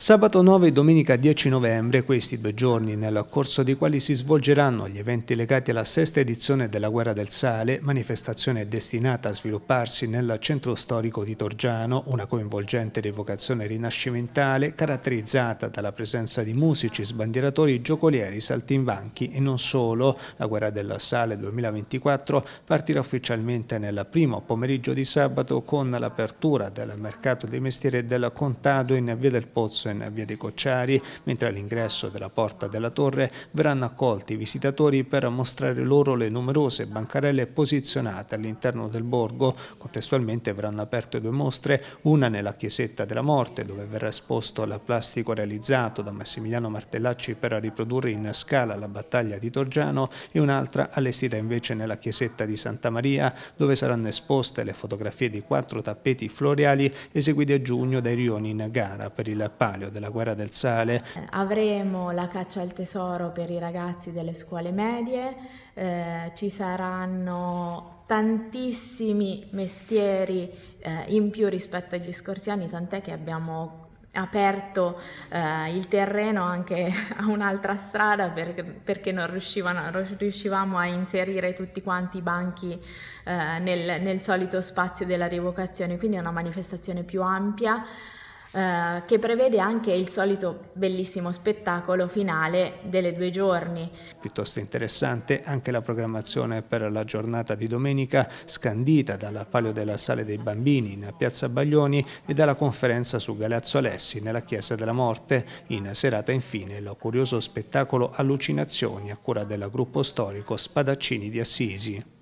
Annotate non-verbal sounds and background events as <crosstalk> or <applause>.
Sabato 9 e domenica 10 novembre, questi due giorni nel corso dei quali si svolgeranno gli eventi legati alla sesta edizione della Guerra del Sale, manifestazione destinata a svilupparsi nel centro storico di Torgiano, una coinvolgente rievocazione rinascimentale caratterizzata dalla presenza di musici, sbandieratori, giocolieri, saltimbanchi e non solo. La Guerra del Sale 2024 partirà ufficialmente nel primo pomeriggio di sabato con l'apertura del mercato dei mestieri del contado in Via del Pozzo Corso in via dei Cocciari, mentre all'ingresso della porta della torre verranno accolti i visitatori per mostrare loro le numerose bancarelle posizionate all'interno del borgo. Contestualmente verranno aperte due mostre, una nella chiesetta della morte dove verrà esposto il plastico realizzato da Massimiliano Martellacci per riprodurre in scala la battaglia di Torgiano e un'altra allestita invece nella chiesetta di Santa Maria dove saranno esposte le fotografie di quattro tappeti floreali eseguiti a giugno dai rioni in gara per il palio. Sale o della Guerra del Sale. Eh, avremo la caccia al tesoro per i ragazzi delle scuole medie, eh, ci saranno tantissimi mestieri eh, in più rispetto agli scorsi anni, tant'è che abbiamo aperto eh, il terreno anche <laughs> a un'altra strada per, perché non, non riuscivamo a inserire tutti quanti i banchi eh, nel, nel solito spazio della rivocazione, quindi è una manifestazione più ampia. Eh, che prevede anche il solito bellissimo spettacolo finale delle due giorni. Piuttosto interessante anche la programmazione per la giornata di domenica scandita dal Palio della Sale dei Bambini in Piazza Baglioni e dalla conferenza su Galeazzo Alessi nella Chiesa della Morte. In serata infine il curioso spettacolo Allucinazioni a cura del gruppo storico Spadaccini di Assisi.